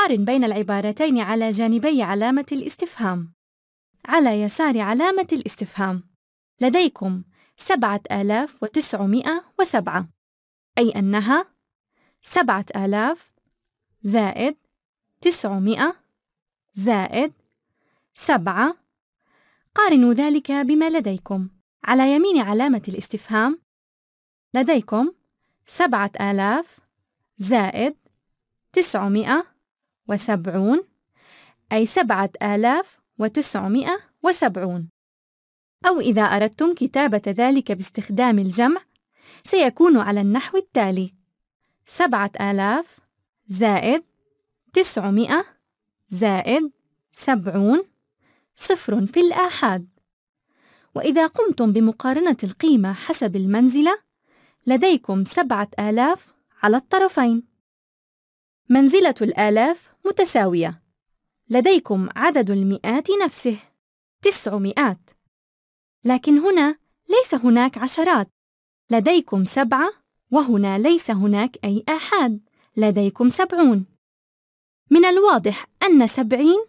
قارن بين العبارتين على جانبي علامة الاستفهام على يسار علامة الاستفهام لديكم سبعة آلاف وتسعمائة وسبعة أي أنها سبعة آلاف زائد تسعمائة زائد سبعة قارنوا ذلك بما لديكم على يمين علامة الاستفهام لديكم سبعة آلاف زائد تسعمائة وسبعون أي سبعة آلاف وتسعمائة وسبعون أو إذا أردتم كتابة ذلك باستخدام الجمع سيكون على النحو التالي سبعة آلاف زائد تسعمائة زائد سبعون صفر في الآحاد وإذا قمتم بمقارنة القيمة حسب المنزلة لديكم سبعة آلاف على الطرفين منزلة الآلاف متساوية لديكم عدد المئات نفسه مئات لكن هنا ليس هناك عشرات لديكم سبعة وهنا ليس هناك أي آحاد لديكم سبعون من الواضح أن سبعين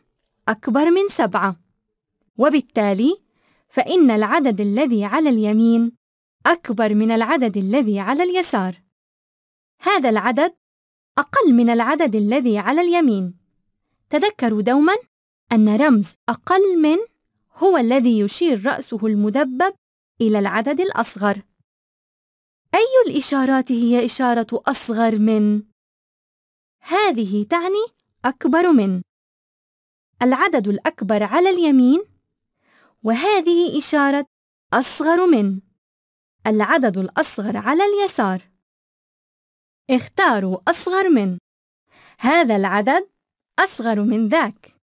أكبر من سبعة وبالتالي فإن العدد الذي على اليمين أكبر من العدد الذي على اليسار هذا العدد أقل من العدد الذي على اليمين تذكروا دوما أن رمز أقل من هو الذي يشير رأسه المدبب إلى العدد الأصغر أي الإشارات هي إشارة أصغر من؟ هذه تعني أكبر من العدد الأكبر على اليمين وهذه إشارة أصغر من العدد الأصغر على اليسار اختاروا أصغر من هذا العدد أصغر من ذاك